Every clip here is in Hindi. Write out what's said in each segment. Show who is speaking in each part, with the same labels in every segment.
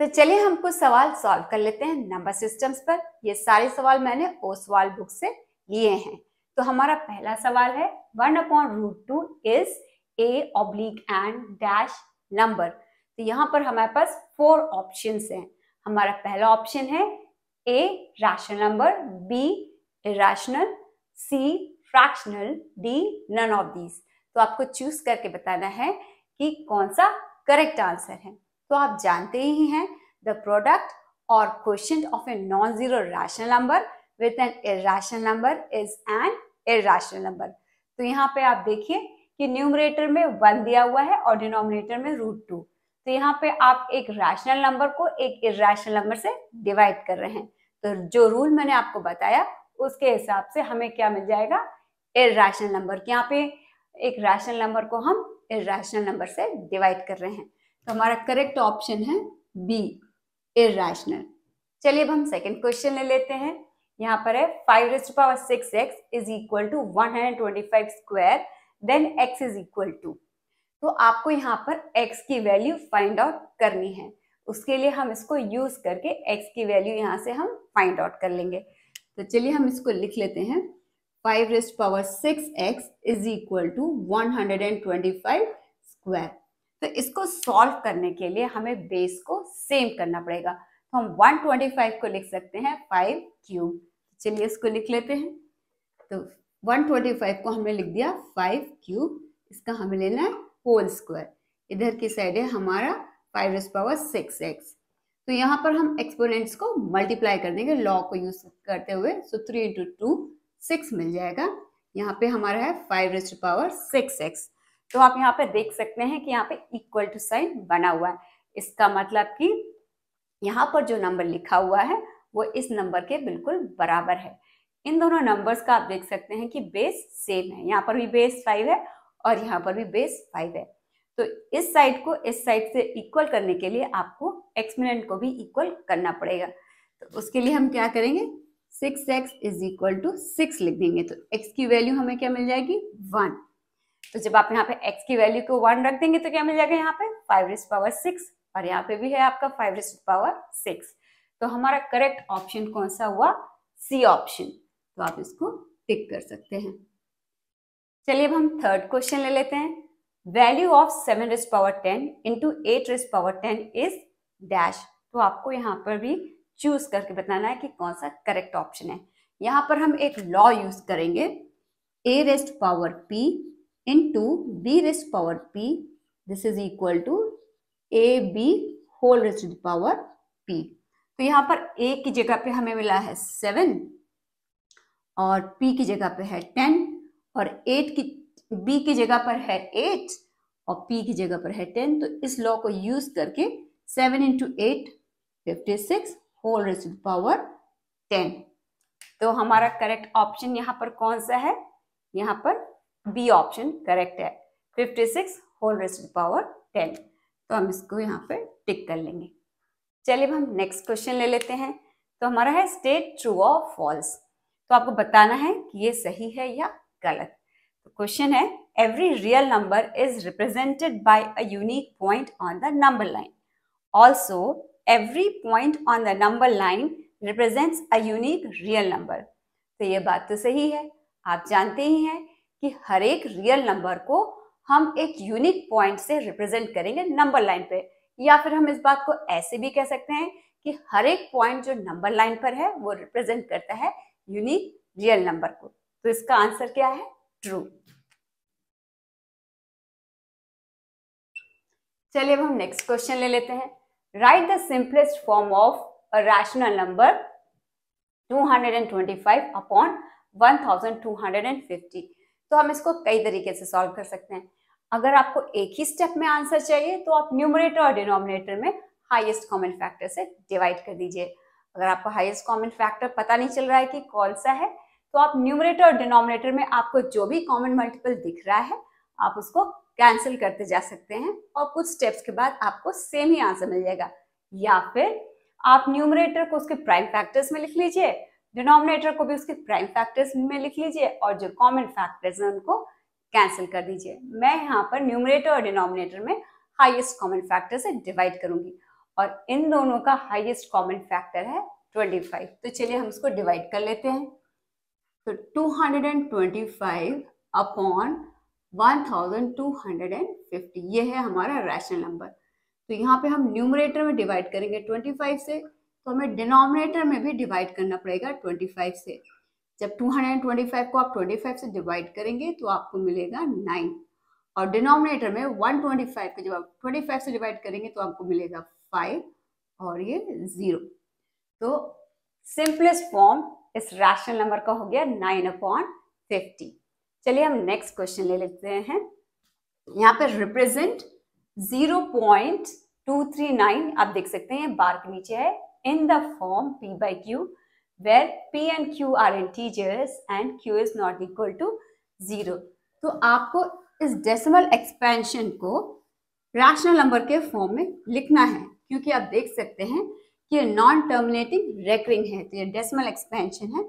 Speaker 1: तो चलिए हम कुछ सवाल सॉल्व कर लेते हैं नंबर सिस्टम्स पर ये सारे सवाल मैंने ओसवाल बुक से लिए हैं तो हमारा पहला सवाल है one upon root two is a oblique and dash number तो यहाँ पर हमारे पास फोर ऑप्शन हैं हमारा पहला ऑप्शन है A rational number B irrational C fractional D none of these तो आपको चूज करके बताना है कि कौन सा करेक्ट आंसर है तो आप जानते ही हैं द प्रोडक्ट और question of a non zero rational number with an irrational number is an irrational number तो यहाँ पे आप देखिए कि न्यूमरेटर में वन दिया हुआ है और डिनोमिनेटर में रूट टू तो यहाँ पे आप एक रैशनल नंबर को एक इरेशनल नंबर से डिवाइड कर रहे हैं तो जो रूल मैंने आपको बताया उसके हिसाब से हमें क्या मिल जाएगा इरेशनल नंबर यहाँ पे एक रैशनल नंबर को हम इरेशनल नंबर से डिवाइड कर रहे हैं तो हमारा करेक्ट ऑप्शन है बी इेशनल चलिए अब हम सेकेंड क्वेश्चन ले लेते हैं यहाँ पर है five raised power six x is equal to one hundred twenty square then x is equal to तो आपको यहाँ पर एक्स की वैल्यू फाइंड आउट करनी है उसके लिए हम इसको यूज करके एक्स की वैल्यू यहाँ से हम फाइंड आउट कर लेंगे तो चलिए हम इसको लिख लेते हैं five raised power six x is equal to one hundred and twenty five square तो इसको सॉल्व करने के लिए हमें बेस को सेम करना पड़ेगा तो हम 125 को लिख सकते हैं फाइव क्यूब चलिए इसको लिख लेते हैं तो 125 को हमने लिख दिया फाइव क्यूब इसका हमें लेना है होल स्क्वायर इधर की साइड है हमारा five S power six X तो यहाँ पर हम एक्सपोनेंट्स को मल्टीप्लाई कर देंगे लॉ को यूज करते हुए so three into two six मिल जाएगा यहाँ पे हमारा है five S power six X तो आप यहाँ पे देख सकते हैं कि यहाँ पे इक्वल टू साइन बना हुआ है इसका मतलब कि यहाँ पर जो नंबर लिखा हुआ है वो इस नंबर के बिल्कुल बराबर है इन दोनों नंबर्स का आप देख सकते हैं कि बेस सेम है यहाँ पर भी बेस फाइव है और यहाँ पर भी बेस फाइव है तो इस साइड को इस साइड से इक्वल करने के लिए आपको एक्समिनेंट को भी इक्वल करना पड़ेगा तो उसके लिए हम क्या करेंगे six x is equal to six लिख देंगे तो एक्स की वैल्यू हमें क्या मिल जाएगी वन तो जब आप यहाँ पे x की वैल्यू को वन रख देंगे तो क्या मिल जाएगा यहाँ पे फाइव रिस्ट पावर सिक्स और यहाँ पे भी है आपका फाइव रिस्ट पावर सिक्स तो हमारा करेक्ट ऑप्शन कौन सा हुआ सी ऑप्शन तो आप इसको टिक कर सकते हैं चलिए अब हम थर्ड क्वेश्चन ले लेते हैं value of seven raised power ten into eight raised power ten is dash तो आपको यहाँ पर भी चूज करके बताना है कि कौन सा करेक्ट ऑप्शन है यहाँ पर हम एक लॉ यूज करेंगे A raised power P into b raised to power p. This is equal to a b whole raised to the power p. तो यहाँ पर a की जगह पे हमें मिला है सेवन और p की जगह पे है टेन और एट की b की जगह पर है एट और p की जगह पर है टेन तो इस लॉ को यूज करके seven into eight fifty six whole raise to power ten तो हमारा करेक्ट ऑप्शन यहाँ पर कौन सा है यहाँ पर बी ऑप्शन करेक्ट है 56 होल रेस्ट पावर 10 तो हम इसको यहाँ पे टिक कर लेंगे चलिए अब हम नेक्स्ट क्वेश्चन ले लेते हैं तो हमारा है स्टेट ट्रू और फॉल्स तो आपको बताना है कि ये सही है या गलत तो क्वेश्चन है every real number is represented by a unique point on the number line also every point on the number line represents a unique real number तो ये बात तो सही है आप जानते ही हैं कि हर एक रियल नंबर को हम एक यूनिक पॉइंट से रिप्रेजेंट करेंगे नंबर लाइन पे या फिर हम इस बात को ऐसे भी कह सकते हैं कि हर एक पॉइंट जो नंबर लाइन पर है वो रिप्रेजेंट करता है यूनिक रियल नंबर को तो इसका आंसर क्या है ट्रू चलिए अब हम नेक्स्ट क्वेश्चन ले लेते हैं write the simplest form of a rational number 225 upon 1250 तो हम इसको कई तरीके से सॉल्व कर सकते हैं अगर आपको एक ही स्टेप में आंसर चाहिए तो आप न्यूमरेटर और डिनोमिनेटर में हाईएस्ट कॉमन फैक्टर से डिवाइड कर दीजिए अगर आपको हाईएस्ट कॉमन फैक्टर पता नहीं चल रहा है कि कौन सा है तो आप न्यूमरेटर और डिनोमिनेटर में आपको जो भी कॉमन मल्टीपल दिख रहा है आप उसको कैंसिल करते जा सकते हैं और कुछ स्टेप्स के बाद आपको सेम ही आंसर मिल जाएगा या फिर आप न्यूमरेटर को उसके प्राइम फैक्टर्स में लिख लीजिए डिनोमिनेटर को भी उसके प्राइम फैक्टर्स में लिख लीजिए और जो कॉमन फैक्टर्स हैं उनको कैंसिल कर दीजिए मैं यहाँ पर न्यूमरेटर और डिनोमिनेटर में हाईएस्ट कॉमन फैक्टर से डिवाइड करूंगी और इन दोनों का हाईएस्ट कॉमन फैक्टर है 25 तो चलिए हम इसको डिवाइड कर लेते हैं तो 225 अपॉन 1250 ये है हमारा रैशनल नंबर तो यहाँ पे हम न्यूमरेटर में डिवाइड करेंगे 25 से तो हमें डिनोमिनेटर में भी डिवाइड करना पड़ेगा 25 से जब 225 को आप 25 से डिवाइड करेंगे तो आपको मिलेगा 9 और डिनोमिनेटर में 125 को जब आप 25 से डिवाइड करेंगे तो आपको मिलेगा 5 और ये ज़ीरो तो सिंपलेस्ट फॉर्म इस रैशनल नंबर का हो गया 9 अपॉन फिफ्टी चलिए हम नेक्स्ट क्वेश्चन ले लेते हैं यहाँ पे रिप्रेजेंट 0.239 आप देख सकते हैं बार के नीचे है in the form P by Q where P and Q are integers and Q is not equal to zero तो आपको इस डेसिमल एक्सपेंशन को रैशनल नंबर के फॉर्म में लिखना है क्योंकि आप देख सकते हैं कि ये नॉन टर्मिनेटिंग रेकरिंग है तो ये डेसिमल एक्सपेंशन है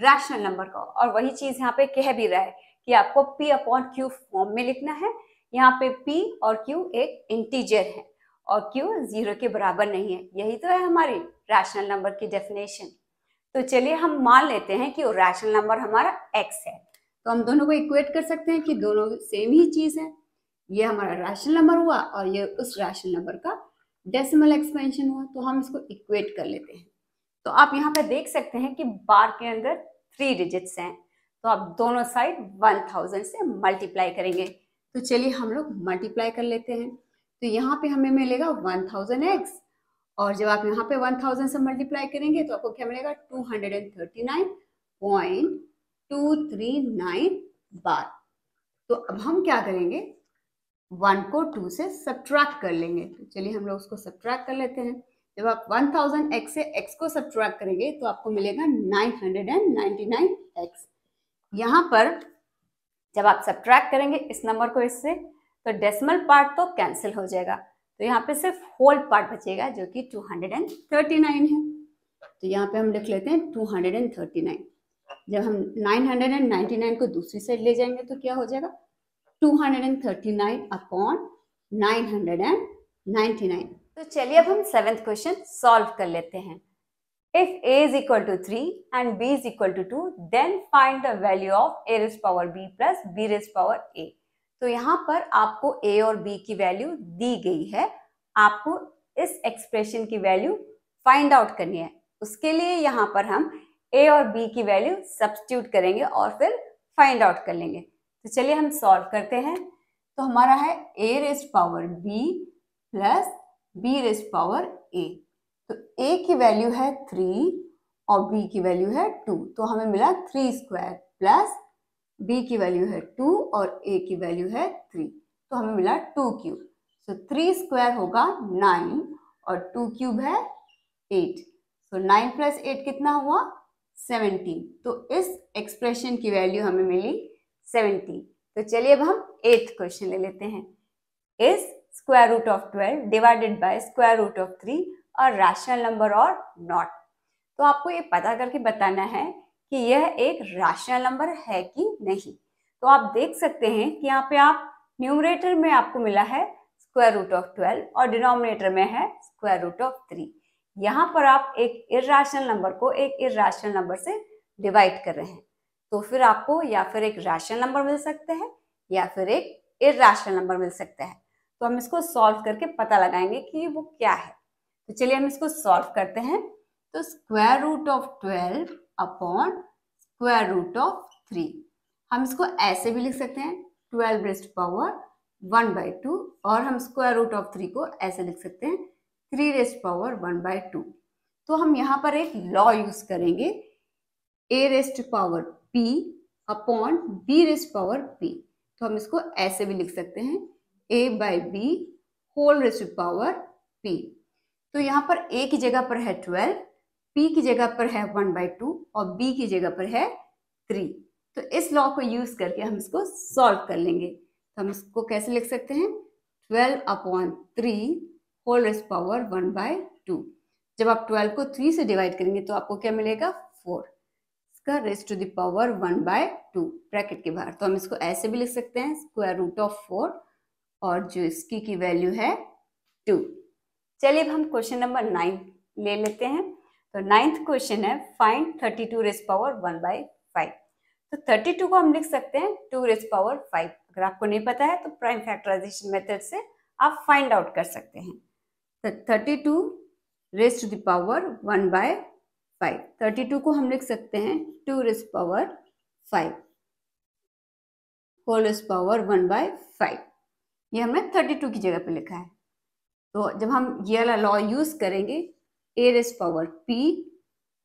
Speaker 1: रैशनल नंबर का और वही चीज़ यहाँ पे कह भी रहा है कि आपको P अपॉन Q फॉर्म में लिखना है यहाँ पे P और Q एक इंटीजर है और क्यू जीरो के बराबर नहीं है यही तो है हमारी रैशनल नंबर की डेफिनेशन तो चलिए हम मान लेते हैं कि रैशनल नंबर हमारा एक्स है तो हम दोनों को इक्वेट कर सकते हैं कि दोनों सेम ही चीज़ है ये हमारा रैशनल नंबर हुआ और ये उस रैशनल नंबर का डेसिमल एक्सपेंशन हुआ तो हम इसको इक्वेट कर लेते हैं तो आप यहाँ पे देख सकते हैं कि बार के अंदर थ्री डिजिट्स हैं तो आप दोनों साइड वन थाउजेंड से मल्टीप्लाई करेंगे तो चलिए हम लोग मल्टीप्लाई कर लेते हैं तो यहाँ पे हमें मिलेगा वन थाउजेंड एक्स और जब आप यहाँ पे वन थाउजेंड से मल्टीप्लाई करेंगे तो आपको क्या मिलेगा two hundred and thirty nine point two three nine bar तो अब हम क्या करेंगे वन को टू से सब्ट्रैक्ट कर लेंगे तो चलिए हम लोग उसको सब्ट्रैक्ट कर लेते हैं जब आप वन थाउजेंड एक्स से एक्स को सब्ट्रैक्ट करेंगे तो आपको मिलेगा nine hundred and ninety nine x यहाँ पर जब आप सब्ट्रैक्ट करेंगे इस नंबर को इससे तो डेसिमल पार्ट तो कैंसिल हो जाएगा तो यहाँ पे सिर्फ होल पार्ट बचेगा जो कि 239 है तो यहाँ पे हम लिख लेते हैं 239 जब हम 999 को दूसरी साइड ले जाएंगे तो क्या हो जाएगा 239 अपॉन 999 तो चलिए अब हम सेवेंथ क्वेश्चन सॉल्व कर लेते हैं If a is equal to 3 and b is equal to 2, then find the value of a raised power b plus b raised power a. तो यहाँ पर आपको ए और बी की वैल्यू दी गई है आपको इस एक्सप्रेशन की वैल्यू फाइंड आउट करनी है उसके लिए यहाँ पर हम ए और बी की वैल्यू सब्सटीट्यूट करेंगे और फिर फाइंड आउट कर लेंगे तो चलिए हम सॉल्व करते हैं तो हमारा है A raise power B plus B raise power A तो ए की वैल्यू है थ्री और बी की वैल्यू है टू तो हमें मिला थ्री स्क्वायर प्लस बी की वैल्यू है टू और ए की वैल्यू है थ्री तो हमें मिला two cube so three square होगा नाइन और टू क्यूब है eight so nine plus eight कितना हुआ सेवनटीन तो इस एक्सप्रेशन की वैल्यू हमें मिली सेवनटीन तो चलिए अब हम एट क्वेश्चन ले लेते हैं is square root of twelve divided by square root of three और रैशनल नंबर और नॉट तो आपको ये पता करके बताना है कि यह एक रैशनल नंबर है कि नहीं तो आप देख सकते हैं कि यहाँ पे आप न्यूमरेटर में आपको मिला है स्क्वायर रूट ऑफ ट्वेल्व और डिनोमिनेटर में है स्क्वायर रूट ऑफ थ्री यहाँ पर आप एक इरेशनल नंबर को एक इरेशनल नंबर से डिवाइड कर रहे हैं तो फिर आपको या फिर एक रैशनल नंबर मिल सकते हैं या फिर एक इरेशनल नंबर मिल सकता है तो हम इसको सॉल्व करके पता लगाएंगे कि वो क्या है तो चलिए हम इसको सॉल्व करते हैं तो square root of twelve upon square root of three हम इसको ऐसे भी लिख सकते हैं twelve raised power one by two और हम स्क्वायर रूट ऑफ थ्री को ऐसे लिख सकते हैं three raised power one by two तो हम यहाँ पर एक लॉ यूज करेंगे A raised power P upon B raised power P तो हम इसको ऐसे भी लिख सकते हैं A by B whole raised power P तो यहाँ पर ए की जगह पर है ट्वेल्व पी की जगह पर है वन बाई टू और बी की जगह पर है थ्री तो इस लॉ को यूज करके हम इसको सॉल्व कर लेंगे तो हम इसको कैसे लिख सकते हैं twelve upon three whole is power one by two जब आप ट्वेल्व को थ्री से डिवाइड करेंगे तो आपको क्या मिलेगा फोर इसका raised to the power one by two bracket के बाहर तो हम इसको ऐसे भी लिख सकते हैं स्क्वायर रूट ऑफ फोर और जो इसकी की वैल्यू है टू चलिए अब हम क्वेश्चन नंबर नाइन ले लेते हैं तो नाइन्थ क्वेश्चन है find thirty two raise power one by five तो थर्टी टू को हम लिख सकते हैं टू रेस पावर फाइव अगर आपको नहीं पता है तो प्राइम फैक्टराइजेशन मेथड से आप फाइंड आउट कर सकते हैं तो thirty two raise to the power one by five thirty two को हम लिख सकते हैं two raise power five whole raise power one by five ये हमने थर्टी टू की जगह पे लिखा है तो जब हम ये वाला लॉ यूज़ करेंगे ए raise power P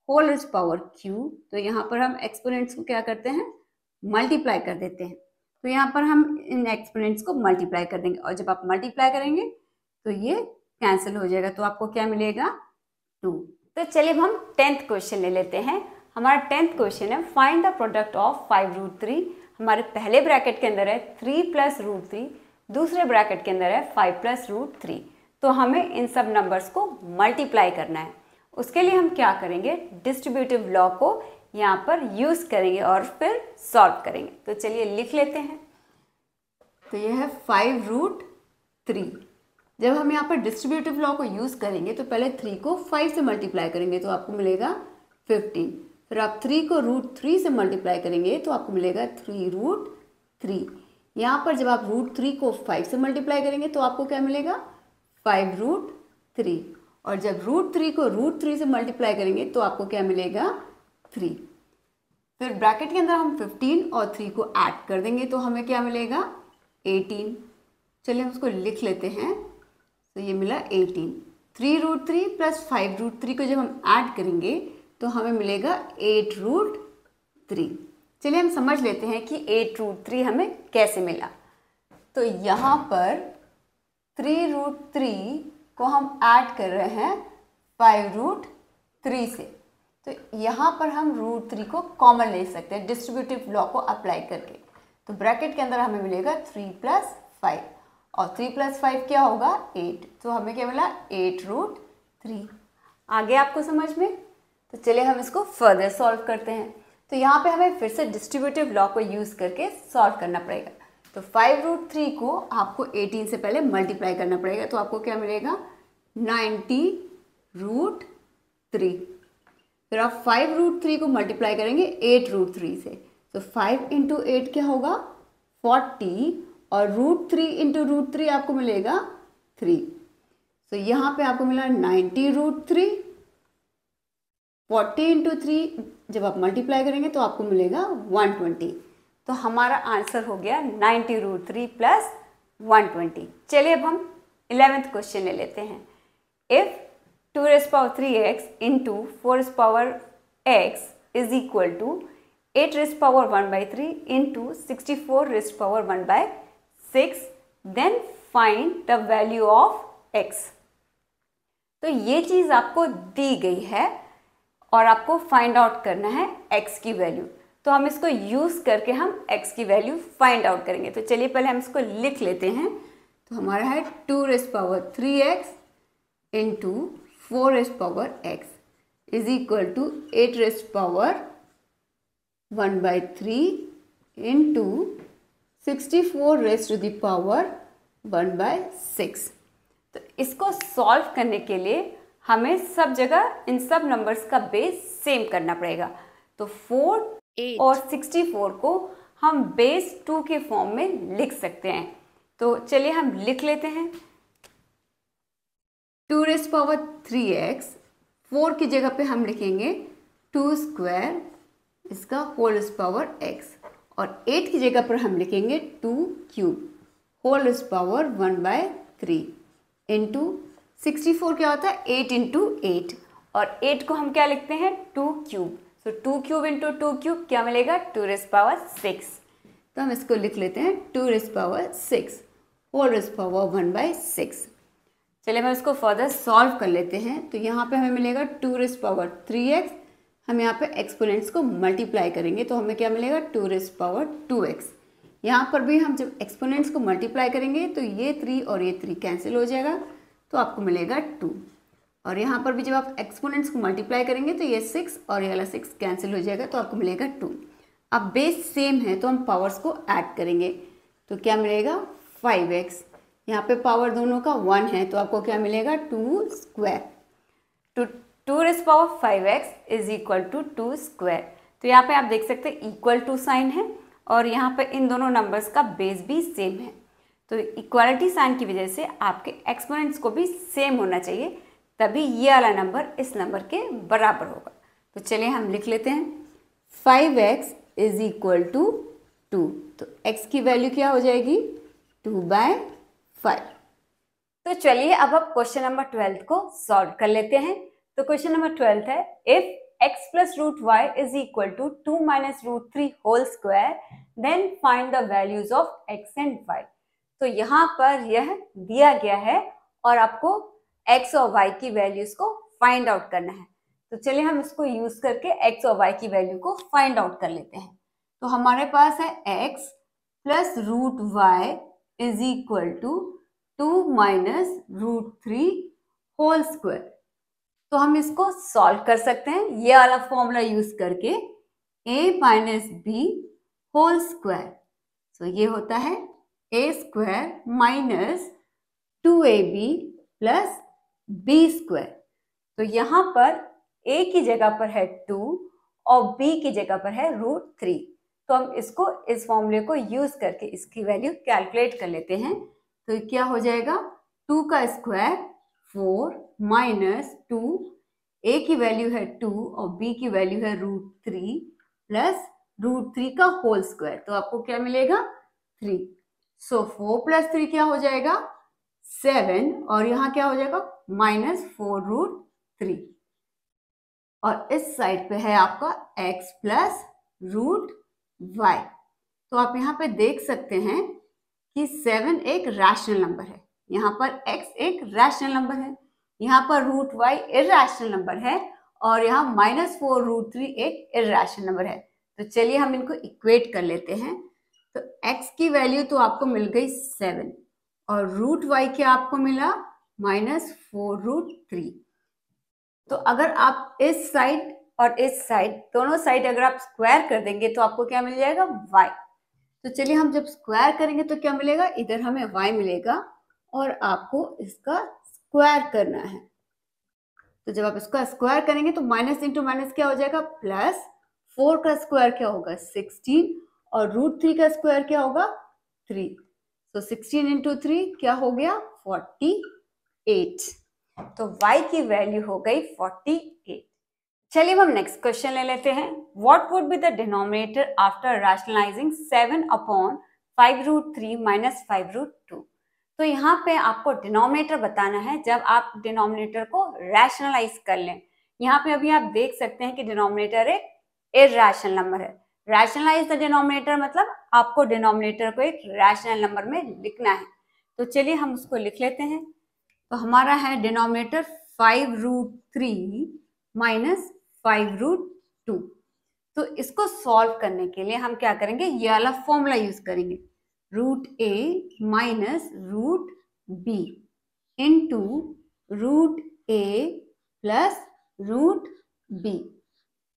Speaker 1: whole raise power Q तो यहाँ पर हम एक्सपोनेंट्स को क्या करते हैं मल्टीप्लाई कर देते हैं तो यहाँ पर हम इन एक्सपोनेंट्स को मल्टीप्लाई कर देंगे और जब आप मल्टीप्लाई करेंगे तो ये कैंसिल हो जाएगा तो आपको क्या मिलेगा टू तो चलिए हम टेंथ क्वेश्चन ले लेते हैं हमारा टेंथ क्वेश्चन है find the product of five root three हमारे पहले ब्रैकेट के अंदर है थ्री प्लस रूट थ्री दूसरे ब्रैकेट के अंदर है फाइव प्लस रूट थ्री तो हमें इन सब नंबर्स को मल्टीप्लाई करना है उसके लिए हम क्या करेंगे डिस्ट्रीब्यूटिव लॉ को यहाँ पर यूज़ करेंगे और फिर सॉल्व करेंगे तो चलिए लिख लेते हैं तो ये है फाइव रूट थ्री जब हम यहाँ पर डिस्ट्रीब्यूटिव लॉ को यूज़ करेंगे तो पहले थ्री को फाइव से मल्टीप्लाई करेंगे तो आपको मिलेगा फिफ्टीन फिर आप थ्री को रूट थ्री से मल्टीप्लाई करेंगे तो आपको मिलेगा थ्री रूट थ्री यहाँ पर जब आप रूट थ्री को फाइव से मल्टीप्लाई करेंगे तो आपको क्या मिलेगा फाइव रूट थ्री और जब रूट थ्री को रूट थ्री से मल्टीप्लाई करेंगे तो आपको क्या मिलेगा थ्री फिर ब्रैकेट के अंदर हम फिफ्टीन और थ्री को ऐड कर देंगे तो हमें क्या मिलेगा एटीन चलिए हम उसको लिख लेते हैं तो ये मिला eighteen three root three plus five root three को जब हम ऐड करेंगे तो हमें मिलेगा एट रूट थ्री चलिए हम समझ लेते हैं कि एट रूट थ्री हमें कैसे मिला तो यहाँ पर थ्री रूट थ्री को हम ऐड कर रहे हैं फाइव रूट थ्री से तो यहाँ पर हम रूट थ्री को कॉमन ले सकते हैं डिस्ट्रीब्यूटिव लॉ को अप्लाई करके तो ब्रैकेट के अंदर हमें मिलेगा थ्री प्लस फाइव और थ्री प्लस फाइव क्या होगा एट तो हमें क्या मिला एट रूट थ्री आगे आपको समझ में तो चलिए हम इसको फर्दर सॉल्व करते हैं तो यहाँ पे हमें फिर से डिस्ट्रीब्यूटिव लॉ को यूज़ करके सॉल्व करना पड़ेगा तो फाइव रूट थ्री को आपको एटीन से पहले मल्टीप्लाई करना पड़ेगा तो आपको क्या मिलेगा नाइन्टी रूट थ्री फिर आप फाइव रूट थ्री को मल्टीप्लाई करेंगे एट रूट थ्री से तो फाइव इंटू एट क्या होगा फोर्टी और root three into root three आपको मिलेगा थ्री तो so, यहाँ पे आपको मिला ninety root three forty into three जब आप मल्टीप्लाई करेंगे तो आपको मिलेगा वन ट्वेंटी तो हमारा आंसर हो गया ninety root three plus one twenty चलिए अब हम इलेवेंथ क्वेश्चन ले लेते हैं if two raise power three x into four raise power x is equal to eight raise power one by three into sixty four raise power one by six then find the value of x तो ये चीज़ आपको दी गई है और आपको फाइंड आउट करना है एक्स की वैल्यू तो हम इसको यूज़ करके हम x की वैल्यू फाइंड आउट करेंगे तो चलिए पहले हम इसको लिख लेते हैं तो हमारा है two raise power three x into four raise power x is equal to eight raise power one by three into sixty four raise to the power one by six तो इसको सॉल्व करने के लिए हमें सब जगह इन सब नंबर्स का बेस सेम करना पड़ेगा तो फोर 8. और 64 को हम बेस टू के फॉर्म में लिख सकते हैं तो चलिए हम लिख लेते हैं two raise power three x four की जगह पे हम लिखेंगे टू स्क्वायर इसका होल इस पावर एक्स और एट की जगह पर हम लिखेंगे two cube whole is power one by three into sixty four क्या होता है एट इंटू एट और एट को हम क्या लिखते हैं two cube so two cube into two cube क्या मिलेगा टू रेस पावर सिक्स तो हम इसको लिख लेते हैं two raise power six four raise power one by six चलिए हम इसको फर्दर सॉल्व कर लेते हैं तो यहाँ पे हमें मिलेगा two raise power three x हम यहाँ पे एक्सपोनेंट्स को मल्टीप्लाई करेंगे तो हमें क्या मिलेगा two raise power two x यहाँ पर भी हम जब एक्सपोनेंट्स को मल्टीप्लाई करेंगे तो ये थ्री और ये थ्री कैंसिल हो जाएगा तो आपको मिलेगा टू और यहाँ पर भी जब आप एक्सपोनेंट्स को मल्टीप्लाई करेंगे तो ये सिक्स और ये वाला सिक्स कैंसिल हो जाएगा तो आपको मिलेगा टू अब बेस सेम है तो हम पावर्स को ऐड करेंगे तो क्या मिलेगा फाइव एक्स यहाँ पर पावर दोनों का वन है तो आपको क्या मिलेगा two square two two raise power five x is equal to two square तो यहाँ पे आप देख सकते हैं इक्वल टू साइन है और यहाँ पे इन दोनों नंबर्स का बेस भी सेम है तो इक्वालिटी साइन की वजह से आपके एक्सपोनेंट्स को भी सेम होना चाहिए तभी ये वाला नंबर इस नंबर के बराबर होगा तो चलिए हम लिख लेते हैं five x is equal to two तो x की वैल्यू क्या हो जाएगी टू बाय फाइव तो चलिए अब हम क्वेश्चन नंबर ट्वेल्थ को सॉल्व कर लेते हैं तो क्वेश्चन नंबर ट्वेल्थ है if x plus root y is equal to two minus root three whole square then find the values of x and y तो यहाँ पर यह दिया गया है और आपको एक्स और वाई की वैल्यूज को फाइंड आउट करना है तो चलिए हम इसको यूज करके एक्स और वाई की वैल्यू को फाइंड आउट कर लेते हैं तो हमारे पास है x plus root y is equal to two minus root three whole square तो हम इसको सॉल्व कर सकते हैं ये वाला फॉर्मूला यूज करके a minus b whole square so ये होता है a square minus two a b plus b square तो यहाँ पर ए की जगह पर है टू और बी की जगह पर है रूट थ्री तो हम इसको इस फॉर्मूले को यूज करके इसकी वैल्यू कैलकुलेट कर लेते हैं तो क्या हो जाएगा टू का square four minus two a की वैल्यू है टू और बी की वैल्यू है root three plus root three का होल स्क्वायर तो आपको क्या मिलेगा three so four plus three क्या हो जाएगा सेवन और यहाँ क्या हो जाएगा माइनस फोर रूट थ्री और इस साइड पे है आपका एक्स प्लस रूट वाई तो आप यहाँ पे देख सकते हैं कि सेवन एक रैशनल नंबर है यहाँ पर एक्स एक रैशनल नंबर है यहाँ पर रूट वाई इेशनल नंबर है और यहाँ माइनस फोर रूट थ्री एक इेशनल नंबर है तो चलिए हम इनको इक्वेट कर लेते हैं तो एक्स की वैल्यू तो आपको मिल गई सेवन और रूट वाई क्या आपको मिला माइनस फोर रूट थ्री तो अगर आप इस साइड और इस साइड दोनों साइड अगर आप स्क्वायर कर देंगे तो आपको क्या मिल जाएगा वाई तो चलिए हम जब स्क्वायर करेंगे तो क्या मिलेगा इधर हमें वाई मिलेगा और आपको इसका स्क्वायर करना है तो जब आप इसका स्क्वायर करेंगे तो माइनस इंटू माइनस क्या हो जाएगा प्लस फोर का स्क्वायर क्या होगा सिक्सटीन और रूट थ्री का स्क्वायर क्या होगा three so sixteen into three क्या हो गया फोर्टी एट तो y की वैल्यू हो गई फोर्टी एट चलिए हम नेक्स्ट क्वेश्चन ले लेते हैं what would be the denominator after rationalising seven upon five root three minus five root two तो यहाँ पे आपको डिनोमिनेटर बताना है जब आप डिनोमिनेटर को रैशनलाइज कर लें यहाँ पे अभी आप देख सकते हैं कि डिनोमिनेटर एक इेशनल नंबर है रैशनलाइज द डिनोमिनेटर मतलब आपको डिनोमिनेटर को एक रैशनल नंबर में लिखना है तो चलिए हम उसको लिख लेते हैं तो हमारा है denominator five root three minus five root two तो इसको सॉल्व करने के लिए हम क्या करेंगे ये वाला फॉर्मूला यूज करेंगे root a minus root b into root a plus root b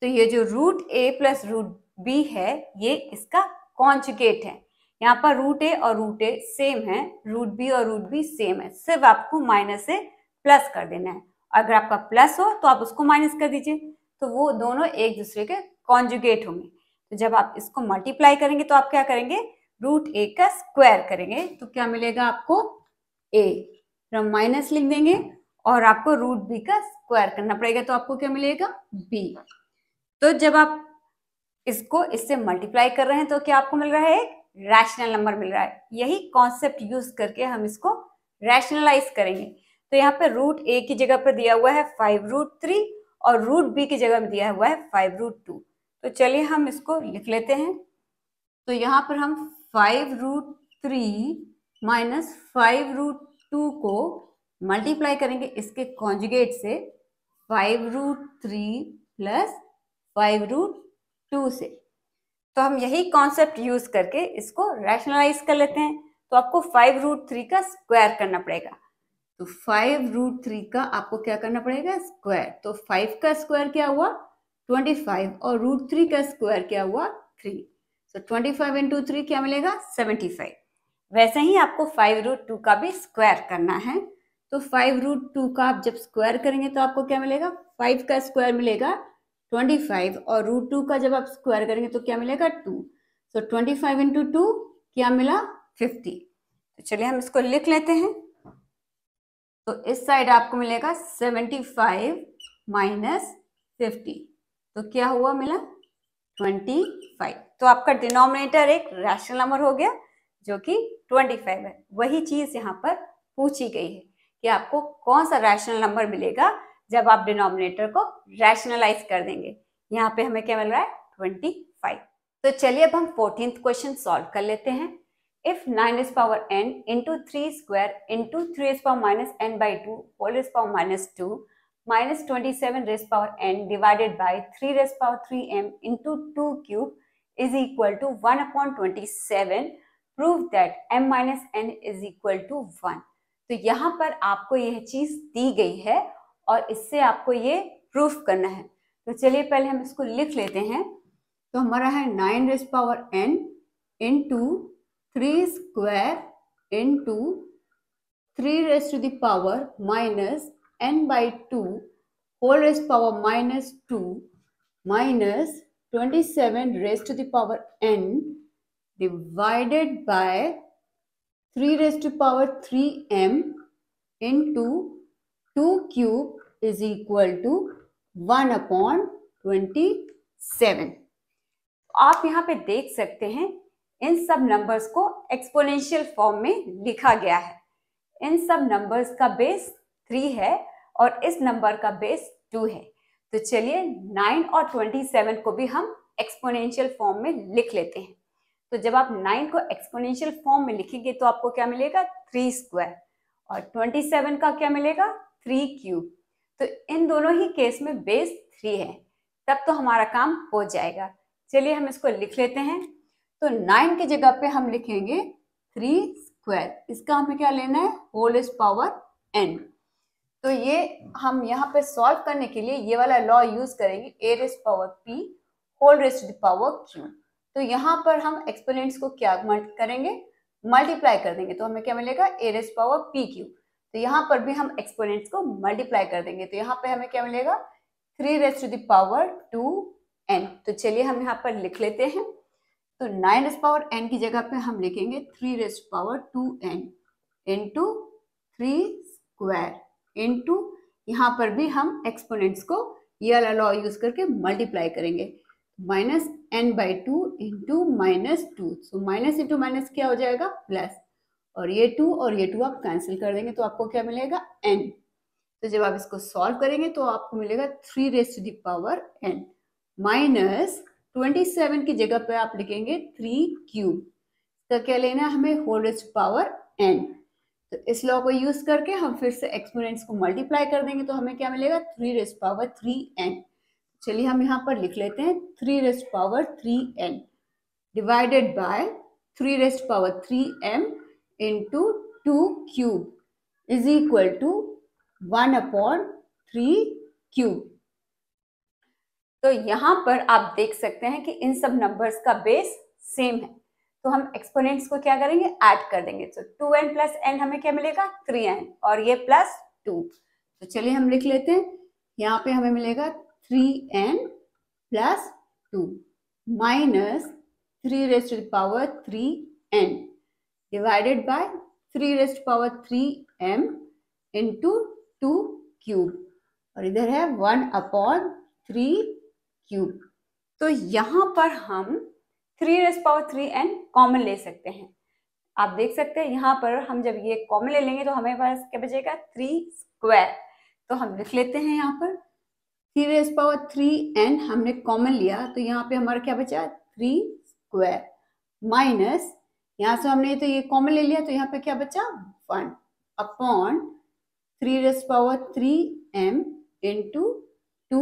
Speaker 1: तो ये जो root a plus root b है ये इसका कॉन्जुगेट है यहाँ पर रूट ए और रूट ए सेम है रूट बी और रूट बी सेम है सिर्फ आपको माइनस से प्लस कर देना है अगर आपका प्लस हो तो आप उसको माइनस कर दीजिए तो वो दोनों एक दूसरे के कॉन्जुगेट होंगे तो जब आप इसको मल्टीप्लाई करेंगे तो आप क्या करेंगे रूट ए का स्क्वायर करेंगे तो क्या मिलेगा आपको ए हम माइनस लिख देंगे और आपको रूट बी का स्क्वायर करना पड़ेगा तो आपको क्या मिलेगा बी तो जब आप इसको इससे मल्टीप्लाई कर रहे हैं तो क्या आपको मिल रहा है एक रैशनल नंबर मिल रहा है यही कॉन्सेप्ट यूज करके हम इसको रैशनलाइज करेंगे तो यहाँ पे रूट ए की जगह पर दिया हुआ है फाइव रूट थ्री और रूट बी की जगह पर दिया हुआ है फाइव रूट टू तो चलिए हम इसको लिख लेते हैं तो यहाँ पर हम five root three minus five root two को मल्टीप्लाई करेंगे इसके कॉन्जुगेट से five root three plus five root two से तो हम यही कॉन्सेप्ट यूज करके इसको रैशनलाइज कर लेते हैं तो आपको फाइव रूट थ्री का स्क्वायर करना पड़ेगा तो फाइव रूट थ्री का आपको क्या करना पड़ेगा स्क्वायर तो फाइव का स्क्वायर क्या हुआ ट्वेंटी फाइव और रूट थ्री का स्क्वायर क्या हुआ थ्री तो ट्वेंटी फाइव इंटू थ्री क्या मिलेगा सेवेंटी फाइव वैसे ही आपको फाइव रूट टू का भी स्क्वायर करना है तो फाइव रूट टू का आप जब स्क्वायर करेंगे तो आपको क्या मिलेगा फाइव का स्क्वायर मिलेगा ट्वेंटी फाइव और रूट टू का जब आप स्क्वायर करेंगे तो क्या मिलेगा two so twenty five into two क्या मिला फिफ्टी तो चलिए हम इसको लिख लेते हैं तो इस साइड आपको मिलेगा सेवेंटी फाइव माइनस फिफ्टी तो क्या हुआ मिला ट्वेंटी फाइव तो आपका डिनोमिनेटर एक रैशनल नंबर हो गया जो कि ट्वेंटी फाइव है वही चीज यहाँ पर पूछी गई है कि आपको कौन सा रैशनल नंबर मिलेगा जब आप डिनोमिनेटर को रैशनलाइज कर देंगे यहाँ पे हमें क्या मिल रहा है ट्वेंटी फाइव तो चलिए अब हम फोर्टीन क्वेश्चन सॉल्व कर लेते हैं if nine is power n into three square into three is power minus n by two four is power minus two minus twenty seven raise power n divided by three raise power three m into two cube is equal to one upon twenty seven prove that m minus n is equal to one तो यहाँ पर आपको यह चीज दी गई है और इससे आपको ये प्रूफ करना है तो चलिए पहले हम इसको लिख लेते हैं तो हमारा है nine raise power n into three square into three raise to the power minus n by two whole raise power minus two minus twenty seven raise to the power n divided by three raise to power three m into two cube is equal to one upon twenty seven आप यहाँ पे देख सकते हैं इन सब नंबर्स को एक्सपोनेंशियल फॉर्म में लिखा गया है इन सब नंबर्स का बेस थ्री है और इस नंबर का बेस टू है तो चलिए नाइन और ट्वेंटी सेवन को भी हम एक्सपोनेंशियल फॉर्म में लिख लेते हैं तो जब आप नाइन को एक्सपोनेंशियल फॉर्म में लिखेंगे तो आपको क्या मिलेगा थ्री स्क्वायर और ट्वेंटी सेवन का क्या मिलेगा थ्री क्यूब तो इन दोनों ही केस में बेस थ्री है तब तो हमारा काम हो जाएगा चलिए हम इसको लिख लेते हैं तो नाइन की जगह पे हम लिखेंगे थ्री स्क्वायर इसका हमें क्या लेना है होल इज पावर एन तो ये हम यहाँ पे सॉल्व करने के लिए ये वाला लॉ यूज करेंगे ए raise power P whole raise to power Q तो यहाँ पर हम एक्सपोनेंट्स को क्या करेंगे मल्टीप्लाई कर देंगे तो हमें क्या मिलेगा a raise power p q तो यहाँ पर भी हम एक्सपोनेंट्स को मल्टीप्लाई कर देंगे तो यहाँ पे हमें क्या मिलेगा three raise to the power two n तो चलिए हम यहाँ पर लिख लेते हैं तो नाइन रेस पावर एन की जगह पे हम लिखेंगे three raise power two n into three square into यहाँ पर भी हम एक्सपोनेंट्स को ये लॉ यूज करके मल्टीप्लाई करेंगे minus n by two into minus two so minus into minus क्या हो जाएगा प्लस और ये टू और ये टू आप कैंसिल कर देंगे तो आपको क्या मिलेगा एन तो जब आप इसको सॉल्व करेंगे तो आपको मिलेगा three raise to the power n minus twenty seven की जगह पर आप लिखेंगे थ्री क्यूब तो क्या लेना है हमें होल रेस पावर एन तो इस लॉ को यूज करके हम फिर से एक्सपोनेंट्स को मल्टीप्लाई कर देंगे तो हमें क्या मिलेगा three raise power three n चलिए हम यहाँ पर लिख लेते हैं three raised power three n divided by three raised power three m into two cube is equal to one upon three cube तो यहां पर आप देख सकते हैं कि इन सब नंबर्स का बेस सेम है तो हम एक्सपोनेंट्स को क्या करेंगे ऐड कर देंगे तो टू एन प्लस एन हमें क्या मिलेगा थ्री एन और ये प्लस टू तो चलिए हम लिख लेते हैं यहाँ पे हमें मिलेगा three n plus two minus three raised power three n divided by 3 raised power 3 m into two cube और इधर है वन अपॉन थ्री क्यूब तो यहाँ पर हम three raised power three n common ले सकते हैं आप देख सकते हैं यहाँ पर हम जब ये कॉमन ले लेंगे तो हमें पास क्या बचेगा थ्री स्क्वायर तो हम लिख लेते हैं यहाँ पर three raise power three n हमने कॉमन लिया तो यहाँ पे हमारा क्या बचा थ्री स्क्वायर माइनस यहां से हमने तो ये कॉमन ले लिया तो यहाँ पे क्या बचा one upon three raise power three m into two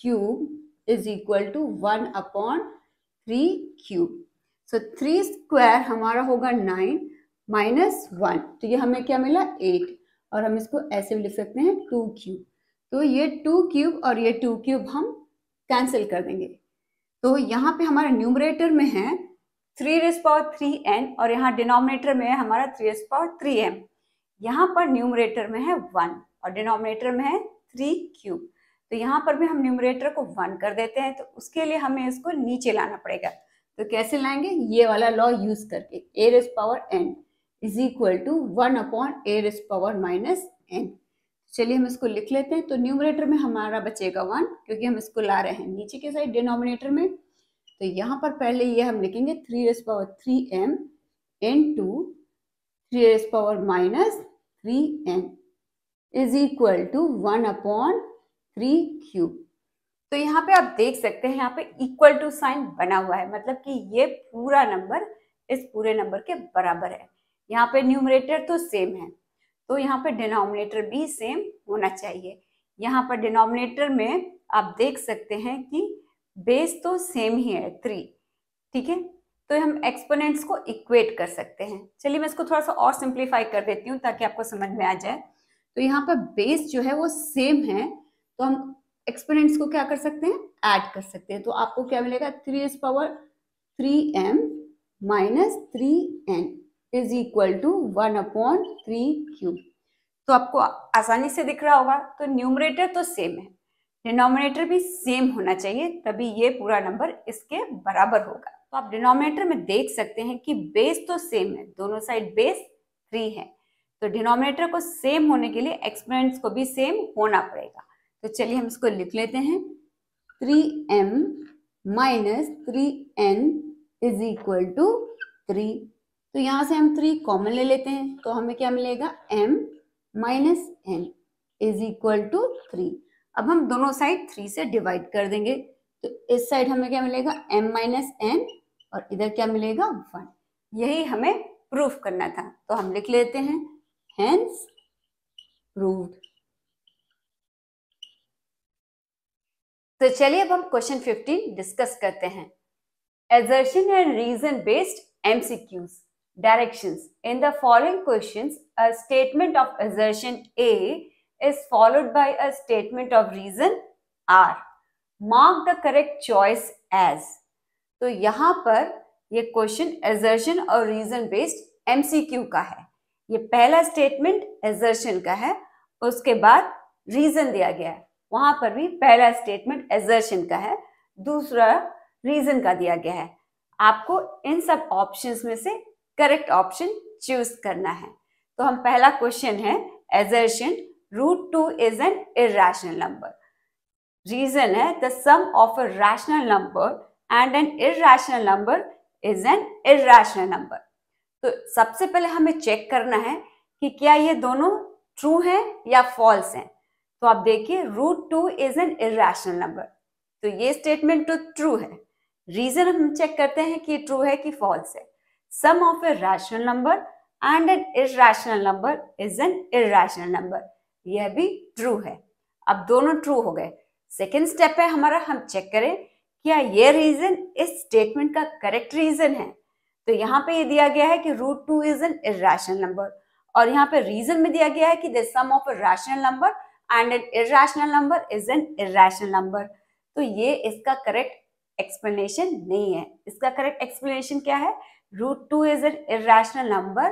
Speaker 1: cube is equal to one upon three cube so three square हमारा होगा नाइन माइनस वन तो ये हमें क्या मिला एट और हम इसको ऐसे भी लिख सकते हैं टू क्यूब तो ये टू क्यूब और ये टू क्यूब हम कैंसिल कर देंगे तो यहाँ पे हमारा न्यूमरेटर में है three raise power three n और यहाँ डिनोमिनेटर में है हमारा three raise power three m यहाँ पर न्यूमरेटर में है वन और डिनोमिनेटर में है थ्री क्यूब तो यहाँ पर भी हम न्यूमरेटर को वन कर देते हैं तो उसके लिए हमें इसको नीचे लाना पड़ेगा तो कैसे लाएंगे ये वाला लॉ यूज करके a raise power n is equal to one upon a raise power minus n चलिए हम इसको लिख लेते हैं तो न्यूमरेटर में हमारा बचेगा वन क्योंकि हम इसको ला रहे हैं नीचे के साइड डिनोमिनेटर में तो यहाँ पर पहले ये हम लिखेंगे three raise power three m into three raise power minus three n is equal to one upon three cube तो यहाँ पे आप देख सकते हैं यहाँ पे इक्वल टू साइन बना हुआ है मतलब कि ये पूरा नंबर इस पूरे नंबर के बराबर है यहाँ पे न्यूमरेटर तो सेम है तो यहाँ पे डिनोमिनेटर भी सेम होना चाहिए यहाँ पर डिनोमिनेटर में आप देख सकते हैं कि बेस तो सेम ही है थ्री ठीक है तो हम एक्सपोनेंट्स को इक्वेट कर सकते हैं चलिए मैं इसको थोड़ा सा और सिंप्लीफाई कर देती हूँ ताकि आपको समझ में आ जाए तो यहाँ पर बेस जो है वो सेम है तो हम एक्सपोनेंट्स को क्या कर सकते हैं ऐड कर सकते हैं तो आपको क्या मिलेगा three raise power three m minus three n is equal to one upon three cube तो आपको आसानी से दिख रहा होगा तो न्यूमरेटर तो सेम है डिनोमिनेटर भी सेम होना चाहिए तभी ये पूरा नंबर इसके बराबर होगा तो आप डिनोमिनेटर में देख सकते हैं कि बेस तो सेम है दोनों साइड बेस थ्री है तो डिनोमिनेटर को सेम होने के लिए एक्सपोनेंट्स को भी सेम होना पड़ेगा तो चलिए हम इसको लिख लेते हैं three m minus three n is equal to three तो यहाँ से हम थ्री कॉमन ले लेते हैं तो हमें क्या मिलेगा m minus n is equal to three अब हम दोनों साइड थ्री से डिवाइड कर देंगे तो इस साइड हमें क्या मिलेगा एम माइनस एन और इधर क्या मिलेगा वन यही हमें प्रूफ करना था तो हम लिख लेते हैं हेंस प्रूव्ड तो चलिए अब हम क्वेश्चन 15 डिस्कस करते हैं assertion and reason based MCQs directions in the following questions a statement of assertion A is followed by a statement of reason R. Mark the correct choice as. तो यहाँ पर ये क्वेश्चन एजर्शन और reason based MCQ का है ये पहला स्टेटमेंट एजर्शन का है उसके बाद रीजन दिया गया है वहां पर भी पहला स्टेटमेंट एजर्शन का है दूसरा रीजन का दिया गया है आपको इन सब ऑप्शंस में से करेक्ट ऑप्शन चूज करना है तो हम पहला क्वेश्चन है assertion root two is an irrational number reason है the sum of a rational number and an irrational number is an irrational number तो सबसे पहले हमें चेक करना है कि क्या ये दोनों ट्रू हैं या फॉल्स हैं तो आप देखिए root two is an irrational number तो ये स्टेटमेंट तो ट्रू है रीजन हम चेक करते हैं कि ट्रू है कि फॉल्स है sum of a rational number and an irrational number is an irrational number यह भी ट्रू है अब दोनों ट्रू हो गए सेकेंड स्टेप है हमारा हम चेक करें क्या ये रीजन इस स्टेटमेंट का करेक्ट रीजन है तो यहाँ पे ये दिया गया है कि root two is an irrational number और यहाँ पे रीजन में दिया गया है कि the sum of rational number and an irrational number is an irrational number तो ये इसका करेक्ट एक्सप्लेनेशन नहीं है इसका करेक्ट एक्सप्लेनेशन क्या है root two is an irrational number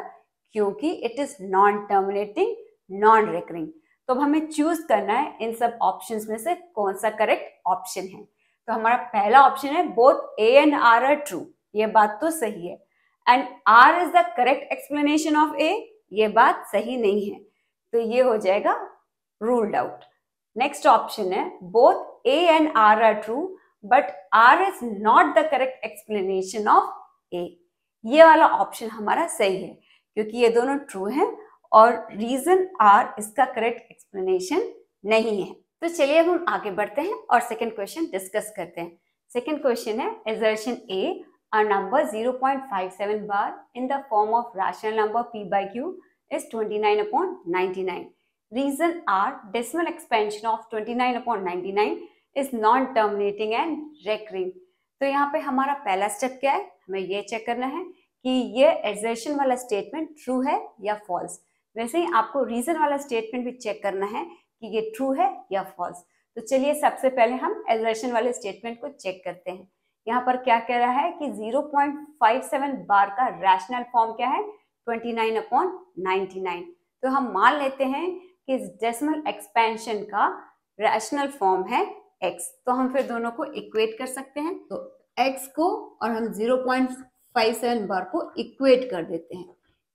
Speaker 1: क्योंकि it is non terminating non recurring तो अब हमें चूज करना है इन सब ऑप्शंस में से कौन सा करेक्ट ऑप्शन है तो हमारा पहला ऑप्शन है both A and R are true ये बात तो सही है and R is the correct explanation of A ये बात सही नहीं है तो ये हो जाएगा रूल्ड आउट नेक्स्ट ऑप्शन है both A and R are true but R is not the correct explanation of A ये वाला ऑप्शन हमारा सही है क्योंकि ये दोनों ट्रू हैं और रीजन आर इसका करेक्ट एक्सप्लेनेशन नहीं है तो चलिए हम आगे बढ़ते हैं और सेकेंड क्वेश्चन डिस्कस करते हैं सेकेंड क्वेश्चन है assertion a a number 0.57 bar in the form of rational number p by q is 29 upon 99. Reason R, decimal expansion of 29 upon 99 is non terminating and recurring तो यहाँ पे हमारा पहला स्टेप क्या है हमें ये चेक करना है कि ये एजर्शन वाला स्टेटमेंट ट्रू है या फॉल्स वैसे ही आपको रीज़न वाला स्टेटमेंट भी चेक करना है कि ये ट्रू है या फॉल्स तो चलिए सबसे पहले हम एजर्शन वाले स्टेटमेंट को चेक करते हैं यहाँ पर क्या कह रहा है कि 0.57 बार का रैशनल फॉर्म क्या है 29 अपॉन 99 तो हम मान लेते हैं कि इस डेसिमल एक्सपेंशन का रैशनल फॉर्म है x तो हम फिर दोनों को इक्वेट कर सकते हैं तो x को और हम 0.57 बार को इक्वेट कर देते हैं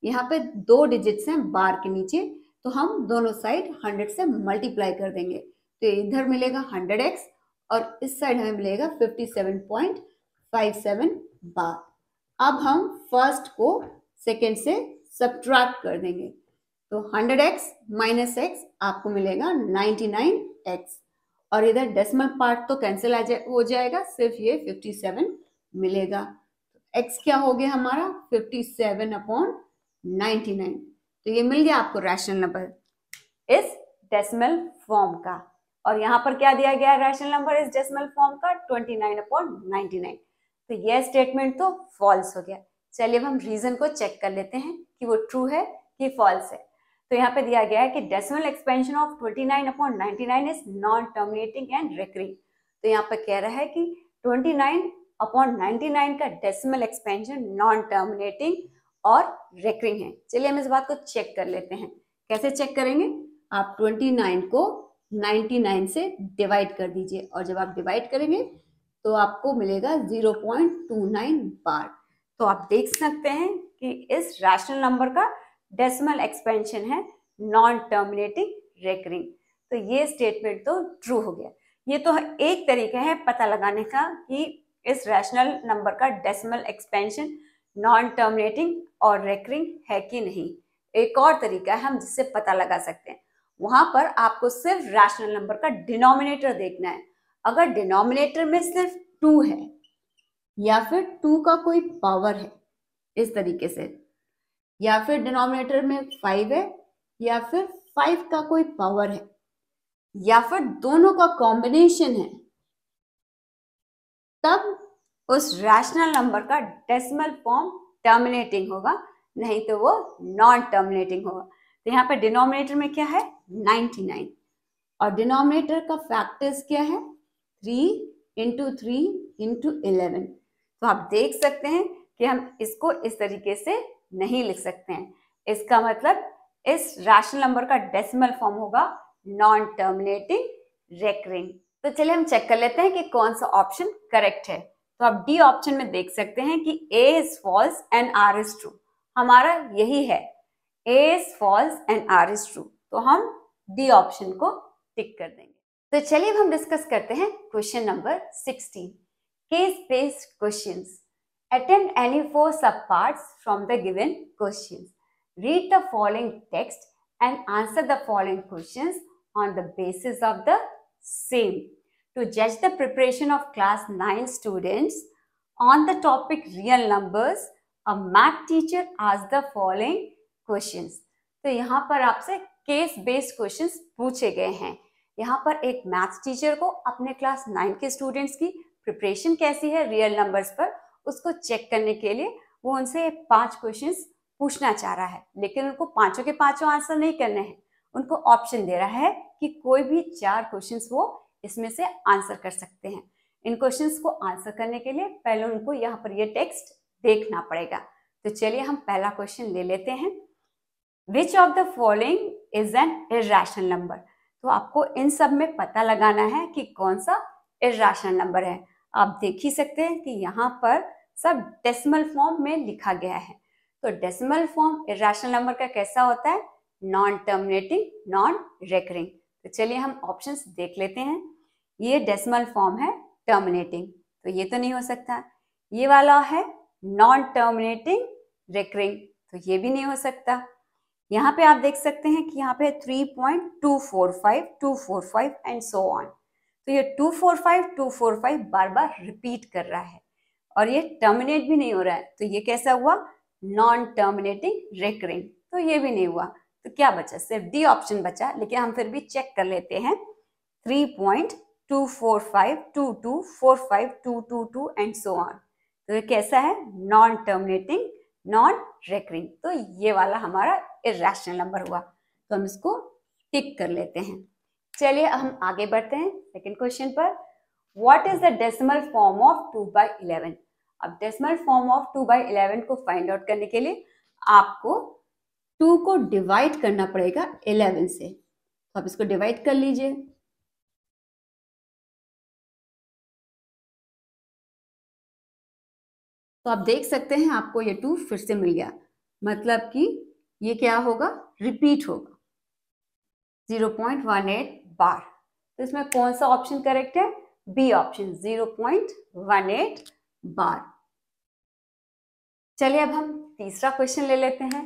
Speaker 1: यहाँ पे दो डिजिट्स हैं बार के नीचे तो हम दोनों साइड हंड्रेड से मल्टीप्लाई कर देंगे तो इधर मिलेगा हंड्रेड एक्स और इस साइड हमें मिलेगा सेवन बार अब हम फर्स्ट को सेकेंड से सब्ट्रैक्ट कर देंगे तो हंड्रेड एक्स माइनस एक्स आपको मिलेगा नाइन एक्स और इधर डेसिमल पार्ट तो कैंसिल आ जाए हो जाएगा सिर्फ ये 57 मिलेगा तो x क्या हो गया हमारा 57 अपॉन नाइन्टी तो ये मिल गया आपको रैशनल नंबर इस डेसिमल फॉर्म का और यहाँ पर क्या दिया गया रैशनल नंबर इस डेसिमल फॉर्म का twenty nine upon ninety nine तो ये स्टेटमेंट तो फॉल्स हो गया चलिए अब हम रीजन को चेक कर लेते हैं कि वो ट्रू है कि फॉल्स है तो यहाँ पे दिया गया है कि decimal expansion of 29 upon 99 is non terminating and recurring तो यहाँ पर कह रहा है कि 29 अपॉन 99 का डेसिमल एक्सपेंशन नॉन टर्मिनेटिंग और रेकरिंग है चलिए हम इस बात को चेक कर लेते हैं कैसे चेक करेंगे आप 29 को 99 से डिवाइड कर दीजिए और जब आप डिवाइड करेंगे तो आपको मिलेगा 0.29 बार तो आप देख सकते हैं कि इस रैशनल नंबर का डेसिमल एक्सपेंशन है नॉन टर्मिनेटिंग रेकरिंग तो ये स्टेटमेंट तो ट्रू हो गया ये तो एक तरीका है पता लगाने का कि इस रैशनल नंबर का डेसिमल एक्सपेंशन नॉन टर्मिनेटिंग और रेकरिंग है कि नहीं एक और तरीका है हम जिससे पता लगा सकते हैं वहां पर आपको सिर्फ रैशनल नंबर का डिनोमिनेटर देखना है अगर डिनोमिनेटर में सिर्फ टू है या फिर टू का कोई पावर है इस तरीके से या फिर डिनोमिनेटर में फाइव है या फिर फाइव का कोई पावर है या फिर दोनों का कॉम्बिनेशन है तब उस रैशनल नंबर का डेसिमल फॉर्म टर्मिनेटिंग होगा नहीं तो वो नॉन टर्मिनेटिंग होगा तो यहाँ पर डिनोमिनेटर में क्या है 99 और डिनोमिनेटर का फैक्टर्स क्या है three into three into eleven तो आप देख सकते हैं कि हम इसको इस तरीके से नहीं लिख सकते हैं इसका मतलब इस रैशनल नंबर का डेसिमल फॉर्म होगा नॉन टर्मिनेटिंग रेकरिंग तो चलिए हम चेक कर लेते हैं कि कौन सा ऑप्शन करेक्ट है तो आप डी ऑप्शन में देख सकते हैं कि A is false and R is true हमारा यही है A is false and R is true तो हम डी ऑप्शन को टिक कर देंगे तो चलिए अब हम डिस्कस करते हैं question number sixteen case based question attempt any four sub parts from the given question read the following text and answer the following questions on the basis of the same to judge the preparation of class 9 students on the topic real numbers a math teacher asked the following questions तो यहाँ पर आपसे केस बेस्ड क्वेश्चंस पूछे गए हैं यहाँ पर एक मैथ्स टीचर को अपने क्लास नाइन के स्टूडेंट्स की प्रिपरेशन कैसी है रियल नंबर्स पर उसको चेक करने के लिए वो उनसे पांच क्वेश्चंस पूछना चाह रहा है लेकिन उनको पांचों के पांचों आंसर नहीं करने हैं उनको ऑप्शन दे रहा है कि कोई भी चार क्वेश्चंस वो इसमें से आंसर कर सकते हैं इन क्वेश्चंस को आंसर करने के लिए पहले उनको यहाँ पर ये टेक्स्ट देखना पड़ेगा तो चलिए हम पहला क्वेश्चन ले लेते हैं which of the following is an irrational number तो आपको इन सब में पता लगाना है कि कौन सा इेशनल नंबर है आप देख ही सकते हैं कि यहाँ पर सब डेसिमल फॉर्म में लिखा गया है तो डेसिमल फॉर्म इेशनल नंबर का कैसा होता है नॉन टर्मिनेटिंग नॉन रेकरिंग तो चलिए हम ऑप्शन देख लेते हैं ये डेसिमल फॉर्म है टर्मिनेटिंग तो ये तो नहीं हो सकता ये वाला है नॉन टर्मिनेटिंग रिकरिंग तो ये भी नहीं हो सकता यहाँ पे आप देख सकते हैं कि यहाँ पे three point two four five two four five and so on तो ये two four five two four five बार बार रिपीट कर रहा है और ये टर्मिनेट भी नहीं हो रहा है तो ये कैसा हुआ नॉन टर्मिनेटिंग रेकरिंग तो ये भी नहीं हुआ तो क्या बचा सिर्फ डी ऑप्शन बचा लेकिन हम फिर भी चेक कर लेते हैं three point two four five two two four five two two two and so on तो ये कैसा है नॉन टर्मिनेटिंग नॉन रेकरिंग तो ये वाला हमारा इरेशनल नंबर हुआ तो हम इसको टिक कर लेते हैं चलिए हम आगे बढ़ते हैं सेकेंड क्वेश्चन पर what is the decimal form of two by eleven अब decimal form of two by eleven को फाइंड आउट करने के लिए आपको टू को डिवाइड करना पड़ेगा इलेवन से तो आप इसको डिवाइड कर लीजिए तो आप देख सकते हैं आपको ये टू फिर से मिल गया मतलब कि ये क्या होगा रिपीट होगा zero point one eight bar तो इसमें कौन सा ऑप्शन करेक्ट है B option zero point one eight bar चलिए अब हम तीसरा क्वेश्चन ले लेते हैं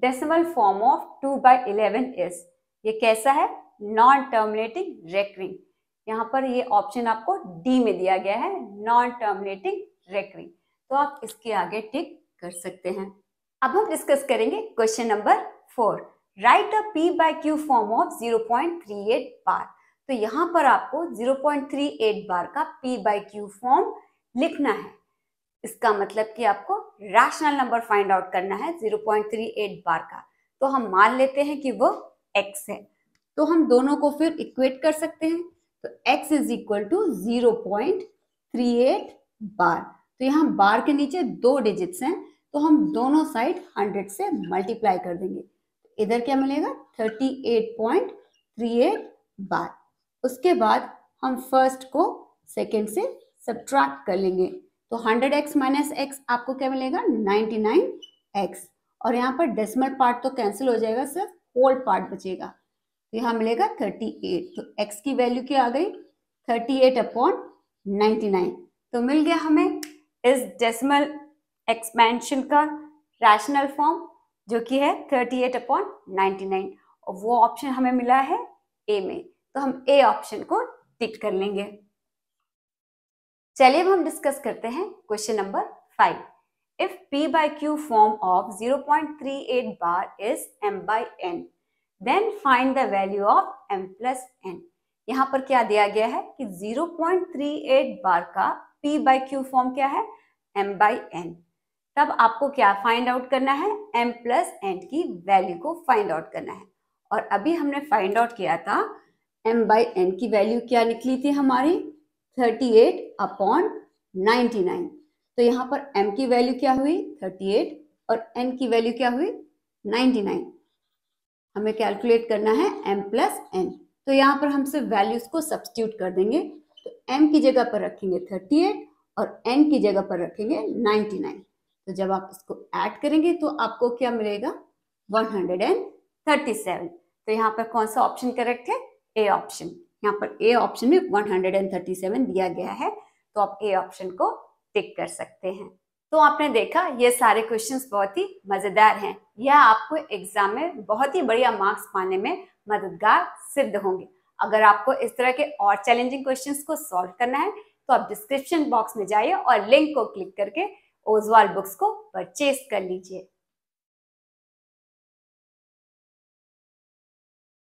Speaker 1: decimal form of two by eleven is ये कैसा है नॉन टर्मिनेटिंग रेकरिंग यहां पर ये ऑप्शन आपको डी में दिया गया है नॉन टर्मिनेटिंग रेकरिंग तो आप इसके आगे टिक कर सकते हैं अब हम डिस्कस करेंगे question number four write a P by Q form of 0.38 bar तो यहाँ पर आपको 0.38 बार का पी बाय क्यू फॉर्म लिखना है इसका मतलब कि आपको रैशनल नंबर फाइंड आउट करना है 0.38 बार का तो हम मान लेते हैं कि वो x है तो हम दोनों को फिर इक्वेट कर सकते हैं तो x is equal to zero bar तो यहाँ बार के नीचे दो डिजिट्स हैं तो हम दोनों साइड हंड्रेड से मल्टीप्लाई कर देंगे इधर क्या मिलेगा thirty eight point three eight bar उसके बाद हम फर्स्ट को सेकेंड से सब्ट्रैक्ट कर लेंगे तो हंड्रेड एक्स माइनस एक्स आपको क्या मिलेगा नाइनटी नाइन एक्स और यहाँ पर डेसिमल पार्ट तो कैंसिल हो जाएगा सिर्फ होल पार्ट बचेगा तो यहाँ मिलेगा थर्टी एट तो एक्स की वैल्यू क्या आ गई thirty eight upon ninety nine तो मिल गया हमें इस डेसिमल एक्सपेंशन का रैशनल फॉर्म जो कि है 38 एट अपॉन नाइन्टी और वो ऑप्शन हमें मिला है ए में तो हम ए ऑप्शन को टिक कर लेंगे चलिए अब हम डिस्कस करते हैं question number five if p by q form of 0.38 बार is M by N then find the value of M plus N यहाँ पर क्या दिया गया है कि 0.38 बार का P बाई क्यू फॉर्म क्या है M बाई एन तब आपको क्या फाइंड आउट करना है M प्लस एन की वैल्यू को फाइंड आउट करना है और अभी हमने फाइंड आउट किया था M बाई एन की वैल्यू क्या निकली थी हमारी 38 एट अपॉन नाइन्टी तो यहाँ पर M की वैल्यू क्या हुई 38 और N की वैल्यू क्या हुई 99 हमें कैलकुलेट करना है M प्लस एन तो यहाँ पर हमसे वैल्यूज को सब्सट्यूट कर देंगे तो m की जगह पर रखेंगे 38 और n की जगह पर रखेंगे 99 तो जब आप इसको ऐड करेंगे तो आपको क्या मिलेगा 137 तो यहाँ पर कौन सा ऑप्शन करेक्ट है ए ऑप्शन यहाँ पर ए ऑप्शन में 137 दिया गया है तो आप ए ऑप्शन को टिक कर सकते हैं तो आपने देखा ये सारे क्वेश्चंस बहुत ही मज़ेदार हैं यह आपको एग्जाम में बहुत ही बढ़िया मार्क्स पाने में मददगार सिद्ध होंगे अगर आपको इस तरह के और चैलेंजिंग क्वेश्चन को सॉल्व करना है तो आप डिस्क्रिप्शन बॉक्स में जाइए और लिंक को क्लिक करके ओजवाल बुक्स को परचेज कर लीजिए